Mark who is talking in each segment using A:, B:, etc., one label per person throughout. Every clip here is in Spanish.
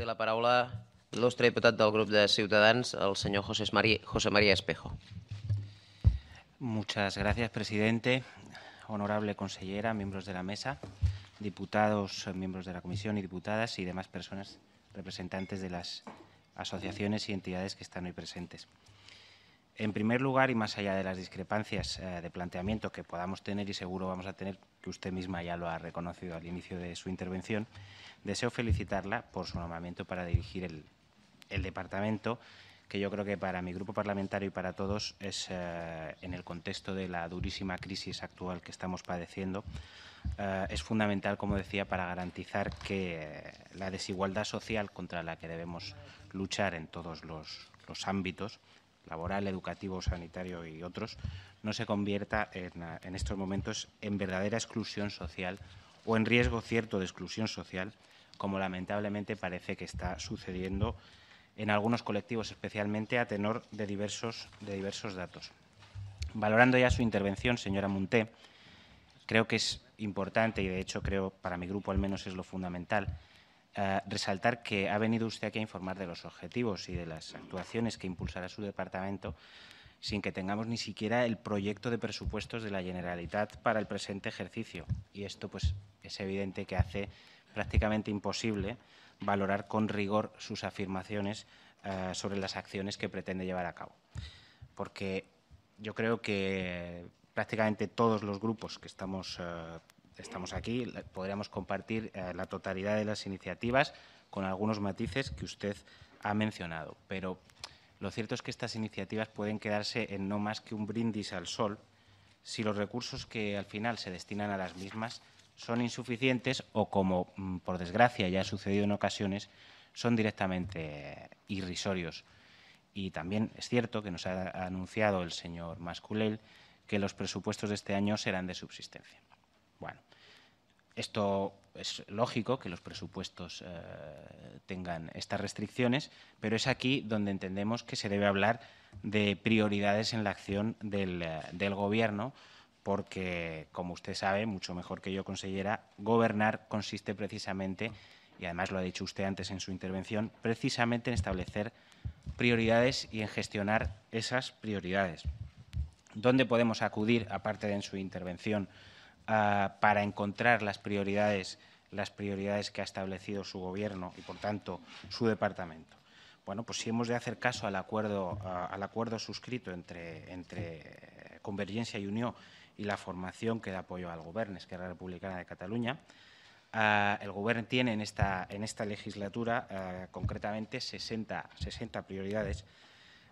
A: Té la paraula tres diputat del Grupo de Ciudadanos, el señor José María, José María Espejo. Muchas gracias, presidente, honorable consellera, miembros de la mesa, diputados, miembros de la comisión y diputadas y demás personas representantes de las asociaciones y entidades que están hoy presentes. En primer lugar, y más allá de las discrepancias eh, de planteamiento que podamos tener y seguro vamos a tener, que usted misma ya lo ha reconocido al inicio de su intervención, deseo felicitarla por su nombramiento para dirigir el, departamento que yo creo que para mi grupo parlamentario y para todos es, eh, en el contexto de la durísima crisis actual que estamos padeciendo, eh, es fundamental, como decía, para garantizar que la desigualdad social contra la que debemos luchar en todos los ámbitos laboral, educativo, sanitario y otros, no se convierta en, estos momentos en verdadera exclusión social o en riesgo cierto de exclusión social, como lamentablemente parece que está sucediendo en algunos colectivos, especialmente a tenor de diversos, de diversos datos. Valorando ya su intervención, señora Munté, creo que es importante y, de hecho, creo, para mi grupo al menos es lo fundamental, eh, resaltar que ha venido usted aquí a informar de los objetivos y de las actuaciones que impulsará su departamento sin que tengamos ni siquiera el proyecto de presupuestos de la Generalitat para el presente ejercicio. Y esto pues, es evidente que hace prácticamente imposible valorar con rigor sus afirmaciones eh, sobre las acciones que pretende llevar a cabo. Porque yo creo que prácticamente todos los grupos que estamos eh, estamos aquí, podríamos compartir eh, la totalidad de las iniciativas con algunos matices que usted ha mencionado. Pero lo cierto es que estas iniciativas pueden quedarse en no más que un brindis al sol si los recursos que al final se destinan a las mismas son insuficientes o, como mm, por desgracia ya ha sucedido en ocasiones, son directamente irrisorios. Y también es cierto que nos ha anunciado el señor Masculel que los presupuestos de este año serán de subsistencia. Bueno, esto es lógico que los presupuestos eh, tengan estas restricciones, pero es aquí donde entendemos que se debe hablar de prioridades en la acción del, eh, del Gobierno, porque, como usted sabe, mucho mejor que yo consellera, gobernar consiste precisamente, y además lo ha dicho usted antes en su intervención, precisamente en establecer prioridades y en gestionar esas prioridades. ¿Dónde podemos acudir, aparte de en su intervención, Ah, para encontrar las prioridades, las prioridades que ha establecido su Gobierno y, por tanto, su departamento. Bueno, pues si hemos de hacer caso al acuerdo, al acuerdo suscrito entre, eh, Convergencia y Unión y la formación que da apoyo al Gobierno, Esquerra Republicana de Cataluña, ah, el Gobierno tiene en esta, legislatura ah, concretamente 60, prioridades,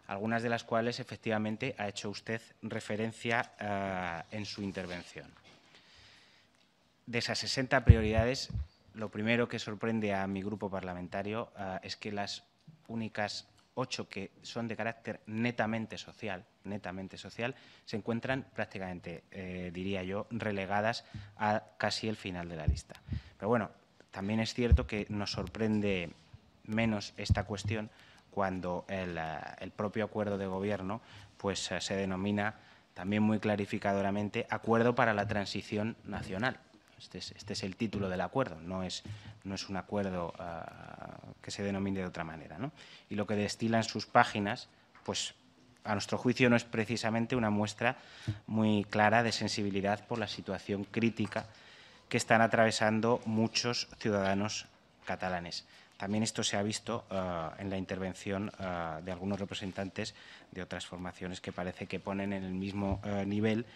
A: algunas de las cuales efectivamente ha hecho usted referencia en su intervención de esas 60 prioridades, lo primero que sorprende a mi grupo parlamentario ah, es que las únicas ocho que son de carácter netamente social, netamente social, se encuentran prácticamente, eh, diría yo, relegadas a casi el final de la lista. Pero bueno, también es cierto que nos sorprende menos esta cuestión cuando el, ah, propio acuerdo de gobierno pues, ah, se denomina también muy clarificadoramente acuerdo para la transición nacional este, este es, el título del acuerdo, no es, un acuerdo ah, que se denomine de otra manera. Y lo que destilan sus páginas, pues a nuestro juicio no es precisamente una muestra muy clara de sensibilidad por la situación crítica que están atravesando muchos ciudadanos catalanes. También esto se ha visto ah, en la intervención ah, de algunos representantes de otras formaciones que parece que ponen en el mismo eh, nivel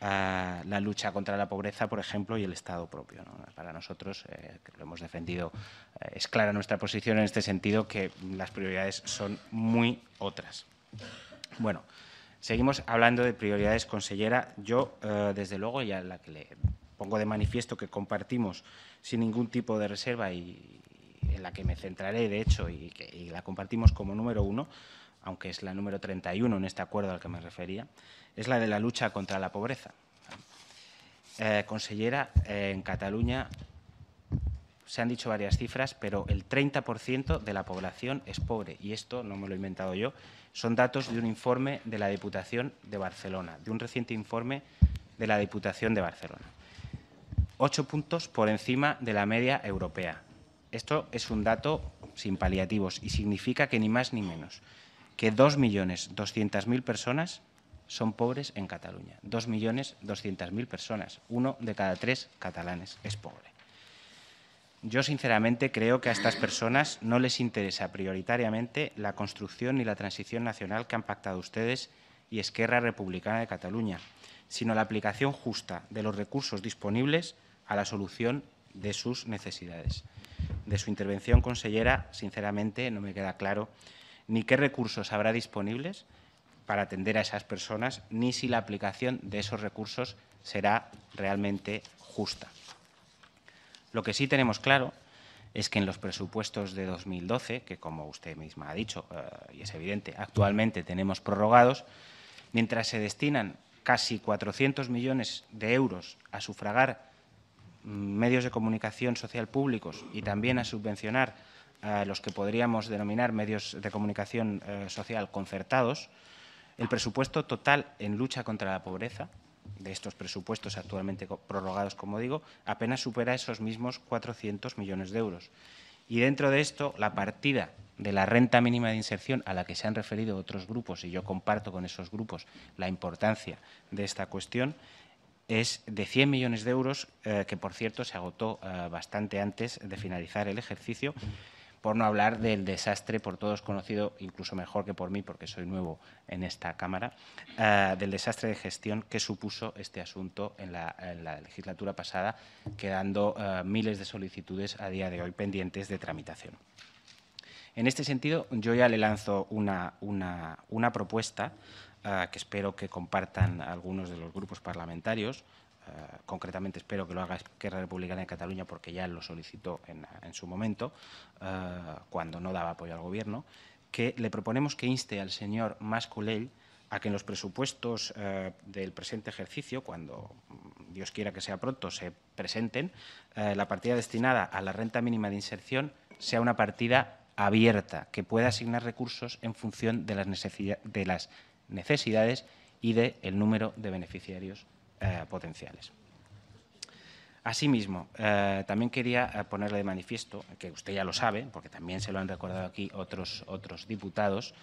A: a la lucha contra la pobreza, por ejemplo, y el Estado propio. Para nosotros, eh, que lo hemos defendido, eh, es clara nuestra posición en este sentido que las prioridades son muy otras. Bueno, seguimos hablando de prioridades, consellera. Yo, eh, desde luego, ya la que le pongo de manifiesto que compartimos sin ningún tipo de reserva y en la que me centraré, de hecho, y, y la compartimos como número uno, aunque es la número 31 en este acuerdo al que me refería, es la de la lucha contra la pobreza. Eh, consellera, eh, en Cataluña se han dicho varias cifras, pero el 30% de la población es pobre. Y esto no me lo he inventado yo. Son datos de un informe de la Diputación de Barcelona, de un reciente informe de la Diputación de Barcelona. Ocho puntos por encima de la media europea. Esto es un dato sin paliativos y significa que ni más ni menos que 2.200.000 personas son pobres en Cataluña. 2.200.000 personas, uno de cada tres catalanes es pobre. Yo, sinceramente, creo que a estas personas no les interesa prioritariamente la construcción y la transición nacional que han pactado ustedes y Esquerra Republicana de Cataluña, sino la aplicación justa de los recursos disponibles a la solución de sus necesidades. De su intervención, consellera, sinceramente, no me queda claro ni qué recursos habrá disponibles para atender a esas personas, ni si la aplicación de esos recursos será realmente justa. Lo que sí tenemos claro es que en los presupuestos de 2012, que como usted misma ha dicho, eh, y es evidente, actualmente tenemos prorrogados, mientras se destinan casi 400 millones de euros a sufragar mm, medios de comunicación social públicos y también a subvencionar a los que podríamos denominar medios de comunicación eh, social concertados, el presupuesto total en lucha contra la pobreza, de estos presupuestos actualmente prorrogados, como digo, apenas supera esos mismos 400 millones de euros. Y dentro de esto, la partida de la renta mínima de inserción a la que se han referido otros grupos, y yo comparto con esos grupos la importancia de esta cuestión, es de 100 millones de euros, eh, que por cierto se agotó eh, bastante antes de finalizar el ejercicio, por no hablar del desastre por todos conocido, incluso mejor que por mí, porque soy nuevo en esta Cámara, eh, del desastre de gestión que supuso este asunto en la, legislatura pasada, quedando eh, miles de solicitudes a día de hoy pendientes de tramitación. En este sentido, yo ya le lanzo una, propuesta eh, que espero que compartan algunos de los grupos parlamentarios, eh, concretamente espero que lo haga Esquerra Republicana de Cataluña porque ya lo solicitó en, su momento, eh, cuando no daba apoyo al Gobierno, que le proponemos que inste al señor Masculel a que en los presupuestos eh, del presente ejercicio, cuando Dios quiera que sea pronto, se presenten, la partida destinada a la renta mínima de inserción sea una partida abierta, que pueda asignar recursos en función de las, necesidades y del número de beneficiarios eh, potenciales. Asimismo, eh, también quería eh, ponerle de manifiesto, que usted ya lo sabe, porque también se lo han recordado aquí otros, otros diputados,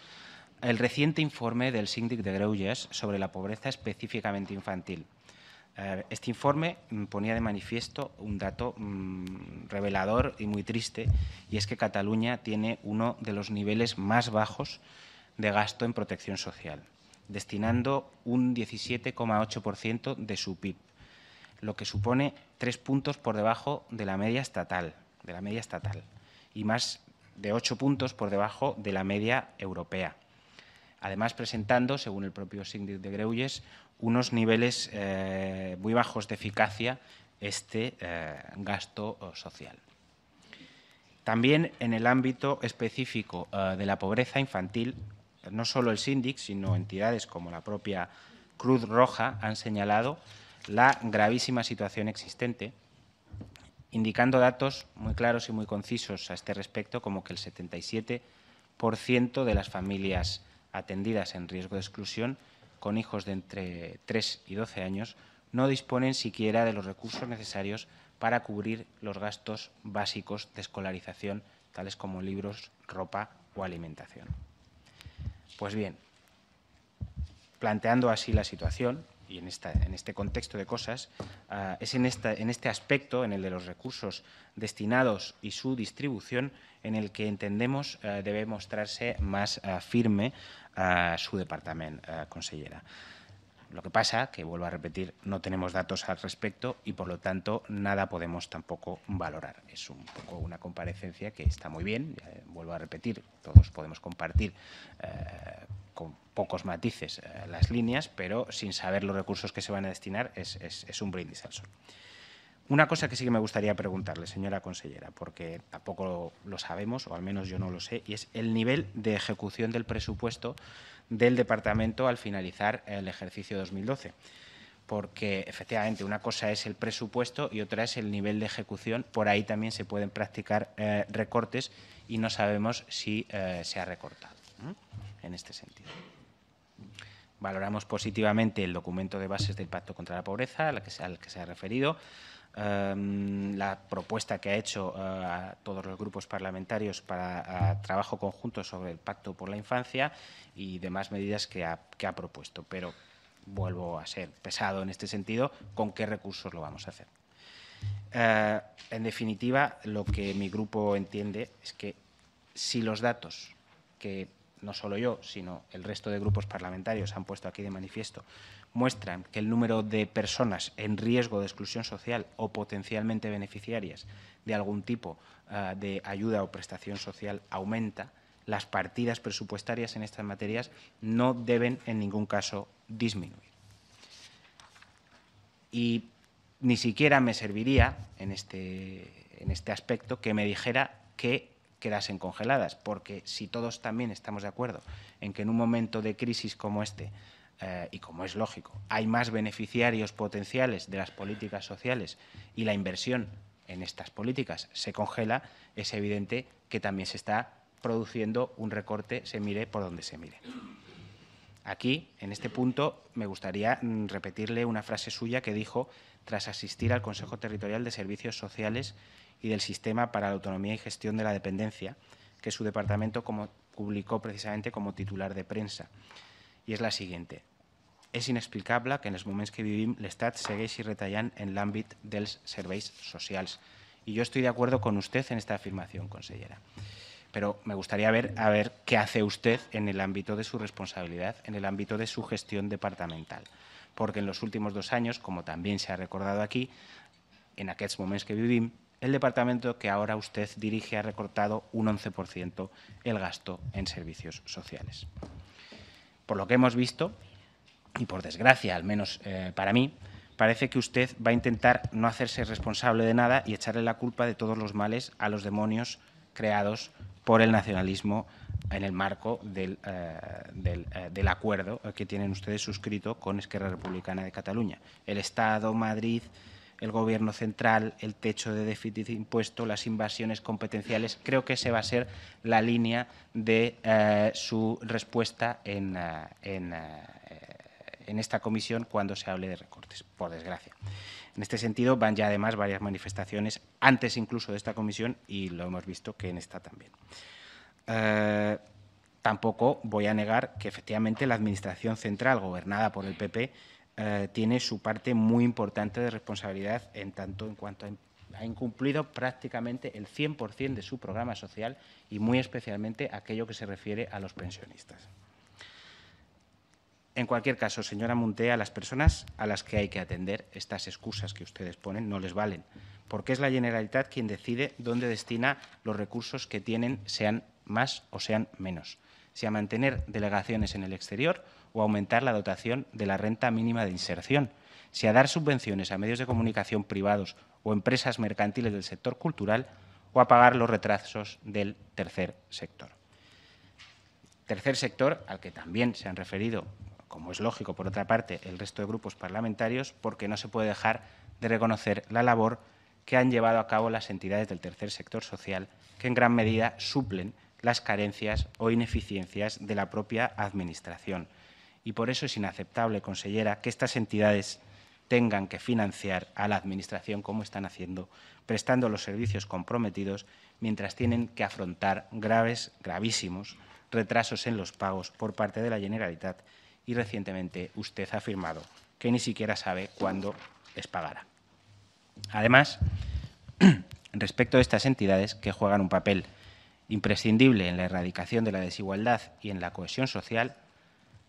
A: el reciente informe del síndic de Greuges sobre la pobreza específicamente infantil. este informe mm, ponía de manifiesto un dato mm, revelador y muy triste, y es que Cataluña tiene uno de los niveles más bajos de gasto en protección social destinando un 17,8% de su PIB, lo que supone tres puntos por debajo de la media estatal, de la media estatal y más de ocho puntos por debajo de la media europea. Además, presentando, según el propio SINDIC de Greuges, unos niveles eh, muy bajos de eficacia este eh, gasto eh, social. También en el ámbito específico de la pobreza infantil, no solo el síndic, sino entidades como la propia Cruz Roja han señalado la gravísima situación existente, indicando datos muy claros y muy concisos a este respecto, como que el 77% de las familias atendidas en riesgo de exclusión con hijos de entre 3 y 12 años no disponen siquiera de los recursos necesarios para cubrir los gastos básicos de escolarización, tales como libros, ropa o alimentación. Pues bien, planteando así la situación y en, este contexto de cosas, ah, es en, este aspecto, en el de los recursos destinados y su distribución, en el que entendemos ah, debe mostrarse más ah, firme su departamento, consellera. Lo que pasa, que vuelvo a repetir, no tenemos datos al respecto y, por lo tanto, nada podemos tampoco valorar. Es un poco una comparecencia que está muy bien, vuelvo a repetir, todos podemos compartir eh, con pocos matices eh, las líneas, pero sin saber los recursos que se van a destinar es un brindis al sol. Una cosa que sí que me gustaría preguntarle, señora consellera, porque tampoco lo sabemos, o al menos yo no lo sé, y es el nivel de ejecución del presupuesto del departamento al finalizar el ejercicio 2012 porque efectivamente una cosa es el presupuesto y otra es el nivel de ejecución. Por ahí también se pueden practicar eh, recortes y no sabemos si eh, se ha recortado en este sentido. Valoramos positivamente el documento de bases del Pacto contra la Pobreza al que se ha referido. Em, la propuesta que ha hecho eh, a todos los grupos parlamentarios para eh, trabajo conjunto sobre el Pacto por la Infancia y demás medidas que ha, propuesto. Pero vuelvo a ser pesado en este sentido, ¿con qué recursos lo vamos a hacer? Eh, en definitiva, lo que mi grupo entiende es que si los datos que no solo yo, sino el resto de grupos parlamentarios han puesto aquí de manifiesto, muestran que el número de personas en riesgo de exclusión social o potencialmente beneficiarias de algún tipo eh, de ayuda o prestación social aumenta, las partidas presupuestarias en estas materias no deben en ningún caso disminuir. Y ni siquiera me serviría en este, en este aspecto que me dijera que quedasen congeladas, porque si todos también estamos de acuerdo en que en un momento de crisis como este eh, y como es lógico, hay más beneficiarios potenciales de las políticas sociales y la inversión en estas políticas se congela, es evidente que también se está produciendo un recorte, se mire por donde se mire. Aquí, en este punto, me gustaría mm, repetirle una frase suya que dijo tras asistir al Consejo Territorial de Servicios Sociales y del Sistema para la Autonomía y Gestión de la Dependencia, que su departamento como, publicó precisamente como titular de prensa. Y es la siguiente. ...es inexplicable que en los momentos que vivimos... Estado l'Estat segueixi retallant en el ámbito los servicios sociales... Y yo estoy de acuerdo con usted en esta afirmación, consellera. Pero me gustaría ver, a ver qué hace usted en el ámbito de su responsabilidad, en el ámbito de su gestión departamental. Porque en los últimos dos años, como también se ha recordado aquí, en aquellos momentos que vivimos, el departamento que ahora usted dirige ha recortado un 11% el gasto en servicios sociales. Por lo que hemos visto, y por desgracia, al menos eh, para mí, parece que usted va a intentar no hacerse responsable de nada y echarle la culpa de todos los males a los demonios creados por el nacionalismo en el marco del, eh, eh, acuerdo que tienen ustedes suscrito con Esquerra Republicana de Cataluña. El Estado, Madrid, el Gobierno central, el techo de déficit impuesto, las invasiones competenciales. Creo que esa va a ser la línea de su respuesta en, en esta comisión cuando se hable de recortes, por desgracia. En este sentido, van ya además varias manifestaciones antes incluso de esta comisión y lo hemos visto que en esta también. Eh, tampoco voy a negar que efectivamente la Administración Central, gobernada por el PP, eh, tiene su parte muy importante de responsabilidad en tanto en cuanto ha incumplido prácticamente el 100% de su programa social y muy especialmente aquello que se refiere a los pensionistas. En cualquier caso, señora Muntea, las personas a las que hay que atender, estas excusas que ustedes ponen no les valen, porque es la Generalitat quien decide dónde destina los recursos que tienen, sean más o sean menos, si a mantener delegaciones en el exterior o a aumentar la dotación de la renta mínima de inserción, si a dar subvenciones a medios de comunicación privados o empresas mercantiles del sector cultural o a pagar los retrasos del tercer sector. Tercer sector al que también se han referido como es lógico, por otra parte, el resto de grupos parlamentarios, porque no se puede dejar de reconocer la labor que han llevado a cabo las entidades del tercer sector social, que en gran medida suplen las carencias o ineficiencias de la propia Administración. Y por eso es inaceptable, consellera, que estas entidades tengan que financiar a la Administración como están haciendo, prestando los servicios comprometidos, mientras tienen que afrontar graves, gravísimos retrasos en los pagos por parte de la Generalitat y recientemente usted ha afirmado que ni siquiera sabe cuándo les pagará. Además, respecto a estas entidades que juegan un papel imprescindible en la erradicación de la desigualdad y en la cohesión social,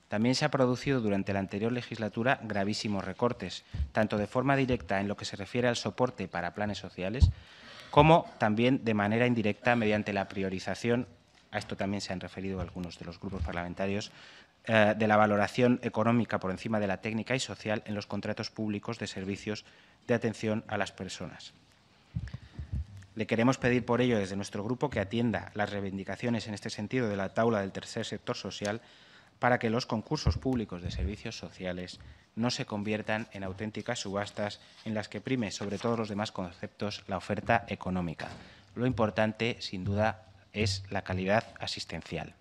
A: también se ha producido durante la anterior legislatura gravísimos recortes, tanto de forma directa en lo que se refiere al soporte para planes sociales, como también de manera indirecta mediante la priorización, a esto también se han referido algunos de los grupos parlamentarios, eh, de la valoración económica por encima de la técnica y social en los contratos públicos de servicios de atención a las personas. Le queremos pedir por ello desde nuestro grupo que atienda las reivindicaciones en este sentido de la tabla del tercer sector social para que los concursos públicos de servicios sociales no se conviertan en auténticas subastas en las que prime sobre todos los demás conceptos la oferta económica. Lo importante, sin duda, es la calidad asistencial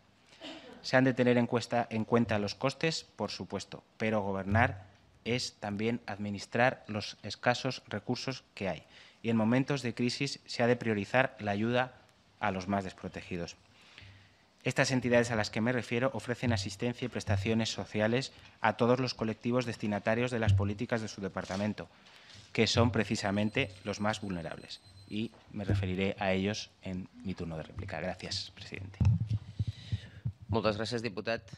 A: se han de tener en, cuenta los costes, por supuesto, pero gobernar es también administrar los escasos recursos que hay. Y en momentos de crisis se ha de priorizar la ayuda a los más desprotegidos. Estas entidades a las que me refiero ofrecen asistencia y prestaciones sociales a todos los colectivos destinatarios de las políticas de su departamento, que son precisamente los más vulnerables. Y me referiré a ellos en mi turno de réplica. Gracias, presidente. Moltes gràcies, diputat.